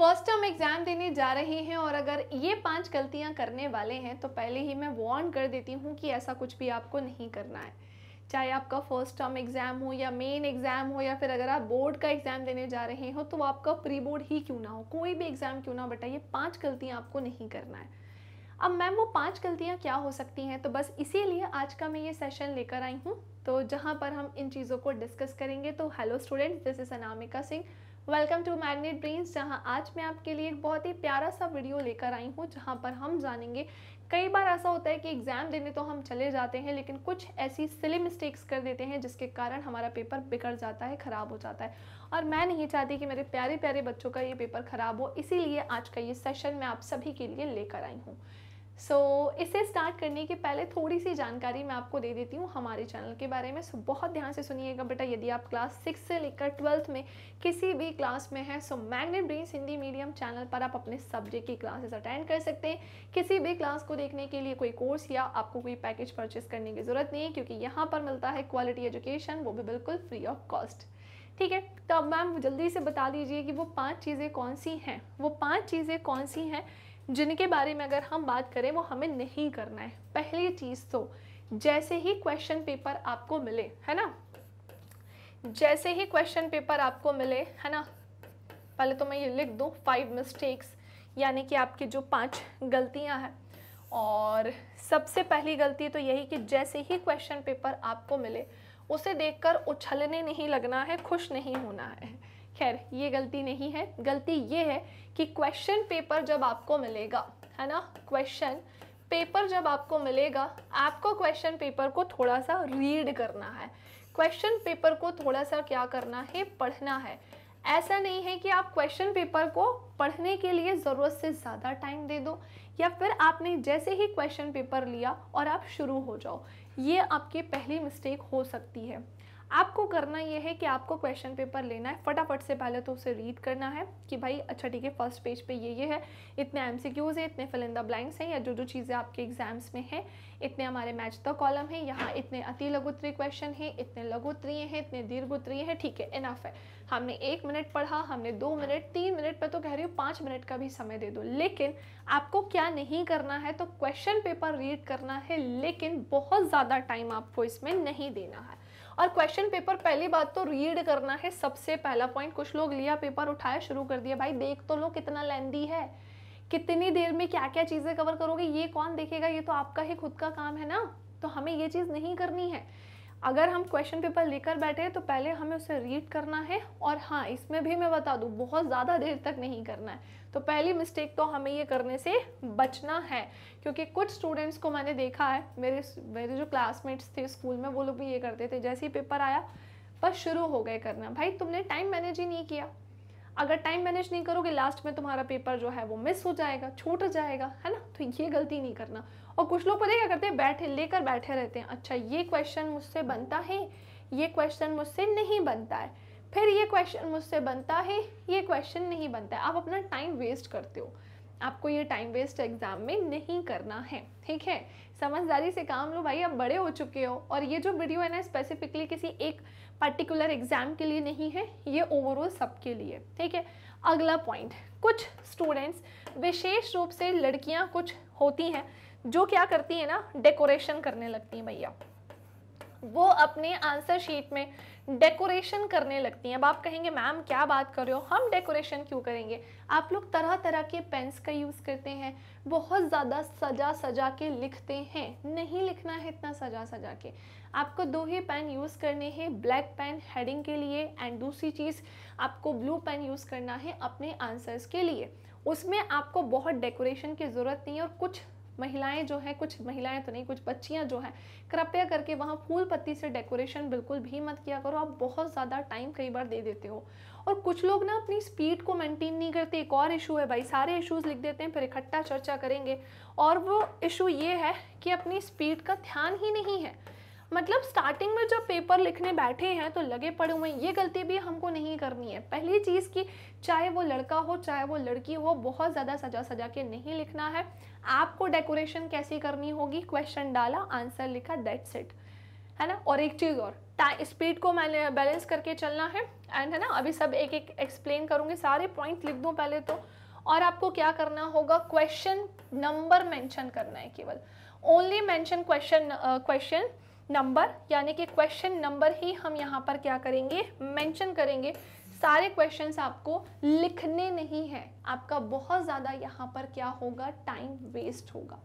first term exam देने जा रहे हैं और अगर ये पांच गलतियां करने वाले हैं तो पहले ही मैं वार्न कर देती हूँ कि ऐसा कुछ भी आपको नहीं करना है चाहे आपका फर्स्ट टर्म एग्ज़ाम हो या मेन एग्ज़ाम हो या फिर अगर आप बोर्ड का एग्ज़ाम देने जा रहे हो तो आपका प्री बोर्ड ही क्यों ना हो कोई भी एग्ज़ाम क्यों ना बेटा ये पाँच गलतियाँ आपको नहीं करना है अब मैम वो पांच गलतियां क्या हो सकती हैं तो बस इसीलिए आज का मैं ये सेशन लेकर आई हूँ तो जहाँ पर हम इन चीज़ों को डिस्कस करेंगे तो hello student this is Anamika Singh welcome to Magnet Brains जहां आज मैं आपके लिए एक बहुत ही प्यारा सा वीडियो लेकर आई हूं जहां पर हम जानेंगे कई बार ऐसा होता है कि एग्ज़ाम देने तो हम चले जाते हैं लेकिन कुछ ऐसी सिली मिस्टेक्स कर देते हैं जिसके कारण हमारा पेपर बिगड़ जाता है ख़राब हो जाता है और मैं नहीं चाहती कि मेरे प्यारे प्यारे बच्चों का ये पेपर ख़राब हो इसीलिए आज का ये सेशन मैं आप सभी के लिए लेकर आई हूँ सो so, इसे स्टार्ट करने के पहले थोड़ी सी जानकारी मैं आपको दे देती हूँ हमारे चैनल के बारे में सो so, बहुत ध्यान से सुनिएगा बेटा यदि आप क्लास सिक्स से लेकर ट्वेल्थ में किसी भी क्लास में हैं so Magnet Brains Hindi medium channel पर आप अपने सब्जेक्ट की क्लासेस अटेंड कर सकते हैं किसी भी क्लास को देखने के लिए कोई कोर्स या आपको कोई पैकेज परचेस करने की ज़रूरत नहीं है क्योंकि यहाँ पर मिलता है क्वालिटी एजुकेशन वो भी बिल्कुल फ्री ऑफ कॉस्ट ठीक है तो अब मैम जल्दी से बता दीजिए कि वो पाँच चीज़ें कौन सी हैं वो पाँच चीज़ें कौन सी हैं जिनके बारे में अगर हम बात करें वो हमें नहीं करना है पहली चीज़ तो जैसे ही क्वेश्चन पेपर आपको मिले है ना जैसे ही क्वेश्चन पेपर आपको मिले है ना पहले तो मैं ये लिख दूँ फाइव मिस्टेक्स यानी कि आपकी जो पांच गलतियां हैं और सबसे पहली गलती तो यही कि जैसे ही क्वेश्चन पेपर आपको मिले उसे देखकर उछलने नहीं लगना है खुश नहीं होना है खैर ये गलती नहीं है गलती ये है कि क्वेश्चन पेपर जब आपको मिलेगा है ना क्वेश्चन पेपर जब आपको मिलेगा आपको क्वेश्चन पेपर को थोड़ा सा रीड करना है क्वेश्चन पेपर को थोड़ा सा क्या करना है पढ़ना है ऐसा नहीं है कि आप क्वेश्चन पेपर को पढ़ने के लिए ज़रूरत से ज़्यादा टाइम दे दो या फिर आपने जैसे ही क्वेश्चन पेपर लिया और आप शुरू हो जाओ ये आपकी पहली मिस्टेक हो सकती है आपको करना ये है कि आपको क्वेश्चन पेपर लेना है फटाफट से पहले तो उसे रीड करना है कि भाई अच्छा ठीक है फर्स्ट पेज पे ये ये है इतने एम सी क्यूज़ हैं इतने फिलिंदा ब्लैंक्स हैं या जो जो चीज़ें आपके एग्जाम्स में हैं इतने हमारे मैच द कॉलम है यहाँ इतने अति लघुत्री क्वेश्चन हैं इतने लघुत्रीय हैं इतने दीर्घोत्तरीय हैं ठीक है इनफ है हमने एक मिनट पढ़ा हमने दो मिनट तीन मिनट पर तो कह रही हूँ पाँच मिनट का भी समय दे दो लेकिन आपको क्या नहीं करना है तो क्वेश्चन पेपर रीड करना है लेकिन बहुत ज़्यादा टाइम आपको इसमें नहीं देना है और क्वेश्चन पेपर पहली बात तो रीड करना है सबसे पहला पॉइंट कुछ लोग लिया पेपर उठाया शुरू कर दिया भाई देख तो लो कितना लेंदी है कितनी देर में क्या क्या चीज़ें कवर करोगे ये कौन देखेगा ये तो आपका ही खुद का काम है ना तो हमें ये चीज़ नहीं करनी है अगर हम क्वेश्चन पेपर लेकर बैठे तो पहले हमें उसे रीड करना है और हाँ इसमें भी मैं बता दूँ बहुत ज़्यादा देर तक नहीं करना है तो पहली मिस्टेक तो हमें ये करने से बचना है क्योंकि कुछ स्टूडेंट्स को मैंने देखा है मेरे मेरे जो क्लासमेट्स थे स्कूल में वो लोग भी ये करते थे जैसे ही पेपर आया बस शुरू हो गए करना भाई तुमने टाइम मैनेज ही नहीं किया अगर टाइम मैनेज नहीं करोगे लास्ट में तुम्हारा पेपर जो है वो मिस हो जाएगा छूट जाएगा है ना तो ये गलती नहीं करना और कुछ लोग पता क्या करते हैं बैठे लेकर बैठे रहते हैं अच्छा ये क्वेश्चन मुझसे बनता है ये क्वेश्चन मुझसे नहीं बनता है फिर ये क्वेश्चन मुझसे बनता है ये क्वेश्चन नहीं बनता है आप अपना टाइम वेस्ट करते हो आपको ये टाइम वेस्ट एग्ज़ाम में नहीं करना है ठीक है समझदारी से काम लो भाई आप बड़े हो चुके हो और ये जो वीडियो है ना स्पेसिफिकली किसी एक पर्टिकुलर एग्ज़ाम के लिए नहीं है ये ओवरऑल सबके लिए ठीक है अगला पॉइंट कुछ स्टूडेंट्स विशेष रूप से लड़कियां कुछ होती हैं जो क्या करती है ना डेकोरेशन करने लगती हैं भैया वो अपने आंसर शीट में डेकोरेशन करने लगती हैं अब आप कहेंगे मैम क्या बात कर रहे हो हम डेकोरेशन क्यों करेंगे आप लोग तरह तरह के पेन्स का यूज़ करते हैं बहुत ज़्यादा सजा सजा के लिखते हैं नहीं लिखना है इतना सजा सजा के आपको दो ही पेन यूज़ करने हैं ब्लैक पेन हेडिंग के लिए एंड दूसरी चीज़ आपको ब्लू पेन यूज़ करना है अपने आंसर्स के लिए उसमें आपको बहुत डेकोरेशन की ज़रूरत नहीं है और कुछ महिलाएं जो है कुछ महिलाएं तो नहीं कुछ बच्चियां जो हैं कृपया करके वहाँ फूल पत्ती से डेकोरेशन बिल्कुल भी मत किया करो आप बहुत ज़्यादा टाइम कई बार दे देते हो और कुछ लोग ना अपनी स्पीड को मेंटेन नहीं करते एक और इशू है भाई सारे इश्यूज लिख देते हैं फिर इकट्ठा चर्चा करेंगे और वो इशू ये है कि अपनी स्पीड का ध्यान ही नहीं है मतलब स्टार्टिंग में जब पेपर लिखने बैठे हैं तो लगे पड़े हुए ये गलती भी हमको नहीं करनी है पहली चीज़ की चाहे वो लड़का हो चाहे वो लड़की हो बहुत ज़्यादा सजा सजा के नहीं लिखना है आपको डेकोरेशन कैसी करनी होगी क्वेश्चन डाला आंसर लिखा दैट्स इट है ना और एक चीज़ और स्पीड को मैंने बैलेंस करके चलना है एंड है ना अभी सब एक एक एक्सप्लेन करूँगी सारे पॉइंट लिख दूँ पहले तो और आपको क्या करना होगा क्वेश्चन नंबर मेंशन करना है केवल only mention question question number यानी कि क्वेश्चन नंबर ही हम यहाँ पर क्या करेंगे मेंशन करेंगे सारे क्वेश्चंस आपको लिखने नहीं है आपका बहुत ज़्यादा यहाँ पर क्या होगा टाइम वेस्ट होगा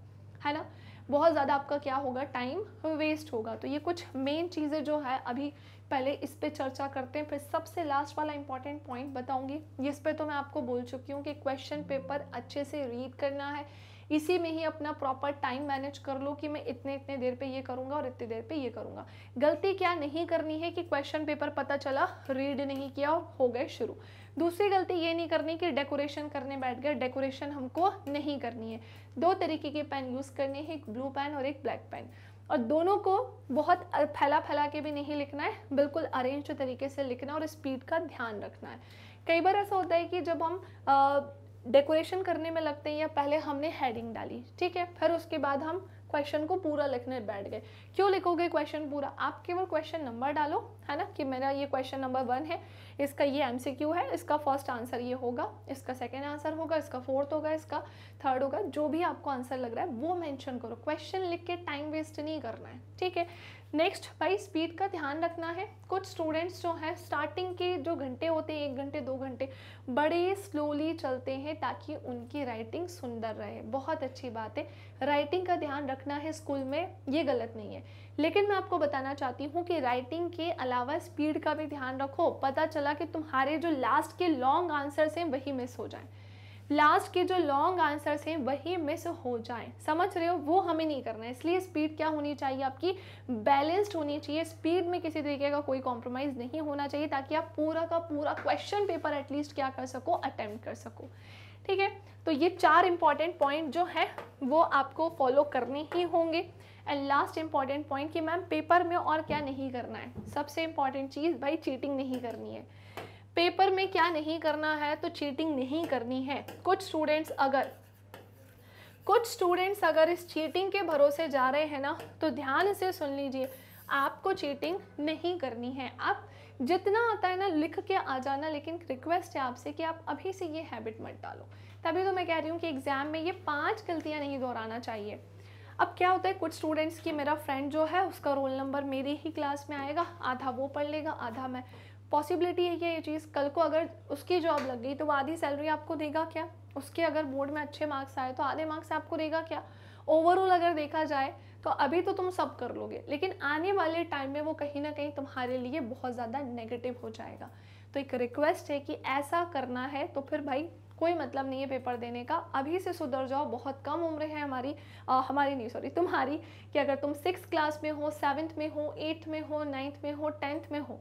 है ना बहुत ज़्यादा आपका क्या होगा टाइम वेस्ट होगा तो ये कुछ मेन चीज़ें जो है अभी पहले इस पर चर्चा करते हैं फिर सबसे लास्ट वाला इंपॉर्टेंट पॉइंट बताऊंगी जिस पर तो मैं आपको बोल चुकी हूँ कि क्वेश्चन पेपर अच्छे से रीड करना है इसी में ही अपना प्रॉपर टाइम मैनेज कर लो कि मैं इतने इतने देर पे ये करूँगा और इतनी देर पे ये करूँगा गलती क्या नहीं करनी है कि क्वेश्चन पेपर पता चला रीड नहीं किया और हो गए शुरू दूसरी गलती ये नहीं करनी कि डेकोरेशन करने बैठ गए डेकोरेशन हमको नहीं करनी है दो तरीके के पेन यूज़ करने हैं एक ब्लू पेन और एक ब्लैक पेन और दोनों को बहुत फैला फैला के भी नहीं लिखना है बिल्कुल अरेंज तरीके से लिखना और स्पीड का ध्यान रखना है कई बार ऐसा होता है कि जब हम आ, डेकोरेशन करने में लगते हैं या पहले हमने हेडिंग डाली ठीक है फिर उसके बाद हम क्वेश्चन को पूरा लिखने बैठ गए क्यों लिखोगे क्वेश्चन पूरा आप केवल क्वेश्चन नंबर डालो है ना कि मेरा ये क्वेश्चन नंबर वन है इसका ये एम है इसका फर्स्ट आंसर ये होगा इसका सेकेंड आंसर होगा इसका फोर्थ होगा इसका थर्ड होगा जो भी आपको आंसर लग रहा है वो मैंशन करो क्वेश्चन लिख के टाइम वेस्ट नहीं करना है ठीक है नेक्स्ट भाई स्पीड का ध्यान रखना है कुछ स्टूडेंट्स जो हैं स्टार्टिंग के जो घंटे होते हैं एक घंटे दो घंटे बड़े स्लोली चलते हैं ताकि उनकी राइटिंग सुंदर रहे बहुत अच्छी बात है राइटिंग का ध्यान रखना है स्कूल में ये गलत नहीं है लेकिन मैं आपको बताना चाहती हूँ कि राइटिंग के अलावा स्पीड का भी ध्यान रखो पता चला कि तुम्हारे जो लास्ट के लॉन्ग आंसर्स हैं वही मिस हो जाएँ लास्ट के जो लॉन्ग आंसर्स हैं वही मिस हो जाएं समझ रहे हो वो हमें नहीं करना है इसलिए स्पीड क्या होनी चाहिए आपकी बैलेंस्ड होनी चाहिए स्पीड में किसी तरीके का कोई कॉम्प्रोमाइज़ नहीं होना चाहिए ताकि आप पूरा का पूरा क्वेश्चन पेपर एटलीस्ट क्या कर सको अटैम्प्ट कर सको ठीक है तो ये चार इंपॉर्टेंट पॉइंट जो है वो आपको फॉलो करने ही होंगे एंड लास्ट इंपॉर्टेंट पॉइंट कि मैम पेपर में और क्या नहीं करना है सबसे इंपॉर्टेंट चीज़ भाई चीटिंग नहीं करनी है पेपर में क्या नहीं करना है तो चीटिंग नहीं करनी है कुछ स्टूडेंट्स अगर कुछ स्टूडेंट्स अगर इस चीटिंग के भरोसे जा रहे हैं ना तो ध्यान से सुन लीजिए आपको चीटिंग नहीं करनी है आप जितना आता है ना लिख के आ जाना लेकिन रिक्वेस्ट है आपसे कि आप अभी से ये हैबिट मत डालो तभी तो मैं कह रही हूँ कि एग्ज़ाम में ये पांच गलतियाँ नहीं दोहराना चाहिए अब क्या होता है कुछ स्टूडेंट्स की मेरा फ्रेंड जो है उसका रोल नंबर मेरी ही क्लास में आएगा आधा वो पढ़ लेगा आधा मैं पॉसिबिलिटी है कि ये चीज़ कल को अगर उसकी जॉब लग गई तो वो आधी सैलरी आपको देगा क्या उसके अगर बोर्ड में अच्छे मार्क्स आए तो आधे मार्क्स आपको देगा क्या ओवरऑल अगर देखा जाए तो अभी तो तुम सब कर लोगे लेकिन आने वाले टाइम में वो कहीं ना कहीं तुम्हारे लिए बहुत ज़्यादा नेगेटिव हो जाएगा तो एक रिक्वेस्ट है कि ऐसा करना है तो फिर भाई कोई मतलब नहीं है पेपर देने का अभी से सुधर जाओ बहुत कम उम्र है हमारी आ, हमारी नहीं सॉरी तुम्हारी कि अगर तुम सिक्स क्लास में हो सेवन्थ में हो एट्थ में हो नाइन्थ में हो टेंथ में हो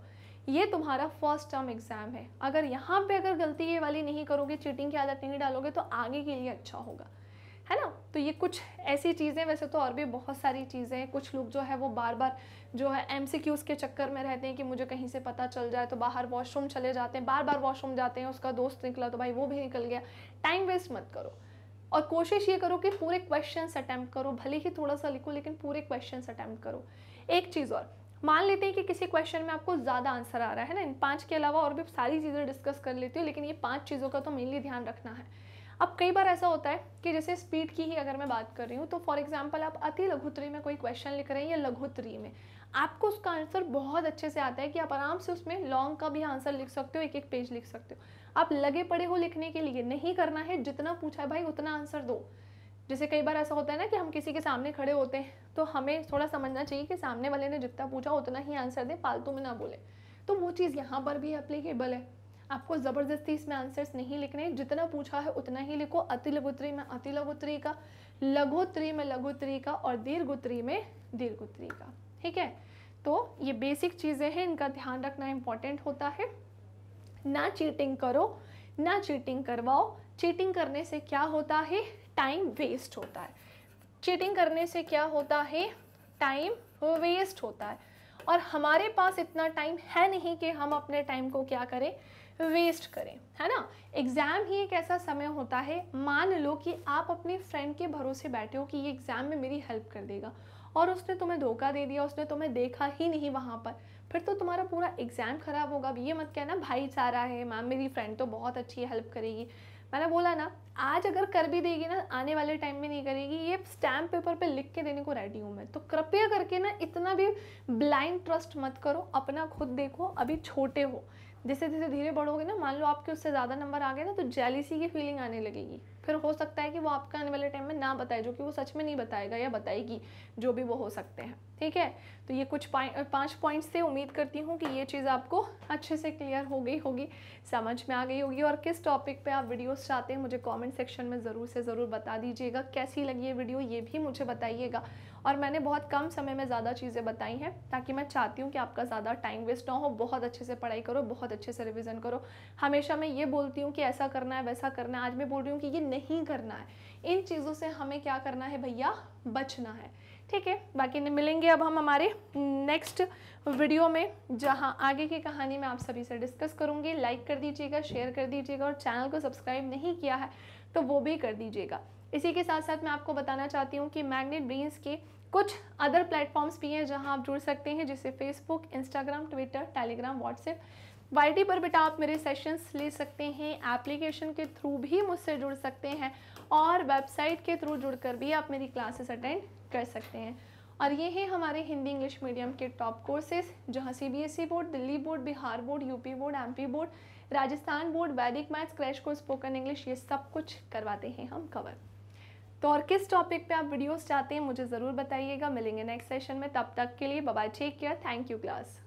ये तुम्हारा फर्स्ट टर्म एग्ज़ाम है अगर यहाँ पे अगर गलती ये वाली नहीं करोगे चीटिंग की आदत नहीं डालोगे तो आगे के लिए अच्छा होगा है ना तो ये कुछ ऐसी चीज़ें वैसे तो और भी बहुत सारी चीज़ें हैं कुछ लोग जो है वो बार बार जो है एम के चक्कर में रहते हैं कि मुझे कहीं से पता चल जाए तो बाहर वॉशरूम चले जाते हैं बार बार वॉशरूम जाते हैं उसका दोस्त निकला तो भाई वो भी निकल गया टाइम वेस्ट मत करो और कोशिश ये करो कि पूरे क्वेश्चन अटैम्प्ट करो भले ही थोड़ा सा लिखो लेकिन पूरे क्वेश्चन अटैम्प्ट करो एक चीज़ और मान लेते हैं कि किसी क्वेश्चन में आपको ज़्यादा आंसर आ रहा है ना इन पाँच के अलावा और भी सारी चीज़ें डिस्कस कर लेती हूँ लेकिन ये पाँच चीज़ों का तो मेनली ध्यान रखना है अब कई बार ऐसा होता है कि जैसे स्पीड की ही अगर मैं बात कर रही हूँ तो फॉर एग्जाम्पल आप अति लघुतरी में कोई क्वेश्चन लिख रहे हैं या लघुतरी में आपको उसका आंसर बहुत अच्छे से आता है कि आप आराम से उसमें लॉन्ग का भी आंसर लिख सकते हो एक एक पेज लिख सकते हो आप लगे पड़े हो लिखने के लिए नहीं करना है जितना पूछा है भाई उतना आंसर दो जैसे कई बार ऐसा होता है ना कि हम किसी के सामने खड़े होते हैं तो हमें थोड़ा समझना चाहिए कि सामने वाले ने जितना पूछा उतना ही आंसर दे फालतू में ना बोले तो वो चीज़ यहाँ पर भी अप्लीकेबल है आपको ज़बरदस्ती इसमें आंसर्स नहीं लिखने जितना पूछा है उतना ही लिखो अति लघुत्री में अति लघुत्री का लघुत्री में लघुत्री का और दीर्घुत्री में दीर्घुत्री का ठीक है तो ये बेसिक चीज़ें हैं इनका ध्यान रखना इम्पॉर्टेंट होता है ना चीटिंग करो ना चीटिंग करवाओ चीटिंग करने से क्या होता है टाइम वेस्ट होता है चीटिंग करने से क्या होता है टाइम वेस्ट होता है और हमारे पास इतना टाइम है नहीं कि हम अपने टाइम को क्या करें वेस्ट करें है ना एग्ज़ाम ही एक ऐसा समय होता है मान लो कि आप अपने फ्रेंड के भरोसे बैठे हो कि ये एग्ज़ाम में मेरी हेल्प कर देगा और उसने तुम्हें धोखा दे दिया उसने तुम्हें देखा ही नहीं वहाँ पर फिर तो तुम्हारा पूरा एग्ज़ाम ख़राब होगा अब ये मत कहना भाई सारा है मैम मेरी फ्रेंड तो बहुत अच्छी हेल्प करेगी मैंने बोला ना आज अगर कर भी देगी ना आने वाले टाइम में नहीं करेगी ये स्टैम्प पेपर पे लिख के देने को रेडी हूँ मैं तो कृपया करके ना इतना भी ब्लाइंड ट्रस्ट मत करो अपना खुद देखो अभी छोटे हो जैसे जैसे धीरे बढ़ोगे ना मान लो आपके उससे ज़्यादा नंबर आ गए ना तो जेलिसी की फीलिंग आने लगेगी फिर हो सकता है कि वो आपका आने वाले टाइम में ना बताए जो कि वो सच में नहीं बताएगा या बताएगी जो भी वो हो सकते हैं ठीक है तो ये कुछ पाँच पॉइंट्स से उम्मीद करती हूँ कि ये चीज़ आपको अच्छे से क्लियर हो गई होगी समझ में आ गई होगी और किस टॉपिक पे आप वीडियोस चाहते हैं मुझे कमेंट सेक्शन में ज़रूर से ज़रूर बता दीजिएगा कैसी लगी ये वीडियो ये भी मुझे बताइएगा और मैंने बहुत कम समय में ज़्यादा चीज़ें बताई हैं ताकि मैं चाहती हूँ कि आपका ज़्यादा टाइम वेस्ट ना हो बहुत अच्छे से पढ़ाई करो बहुत अच्छे से रिविज़न करो हमेशा मैं ये बोलती हूँ कि ऐसा करना है वैसा करना है आज मैं बोल रही हूँ कि ये नहीं करना है इन चीज़ों से हमें क्या करना है भैया बचना है ठीक है बाकी मिलेंगे अब हम हमारे नेक्स्ट वीडियो में जहां आगे की कहानी मैं आप सभी से डिस्कस करूंगी लाइक कर दीजिएगा शेयर कर दीजिएगा और चैनल को सब्सक्राइब नहीं किया है तो वो भी कर दीजिएगा इसी के साथ साथ मैं आपको बताना चाहती हूं कि मैग्नेट ब्रीन्स के कुछ अदर प्लेटफॉर्म्स भी हैं जहाँ आप जुड़ सकते हैं जैसे Facebook Instagram Twitter Telegram WhatsApp वाई पर बेटा आप मेरे सेशंस ले सकते हैं एप्लीकेशन के थ्रू भी मुझसे जुड़ सकते हैं और वेबसाइट के थ्रू जुड़कर भी आप मेरी क्लासेस अटेंड कर सकते हैं और ये हैं हमारे हिंदी इंग्लिश मीडियम के टॉप कोर्सेज जहाँ C board e Delhi board Bihar board UP board M board Rajasthan board Vedic maths crash course spoken English ये सब कुछ करवाते हैं हम कवर तो और किस टॉपिक पे आप वीडियोस चाहते हैं मुझे ज़रूर बताइएगा मिलेंगे नेक्स्ट सेशन में तब तक के लिए bye take care thank you class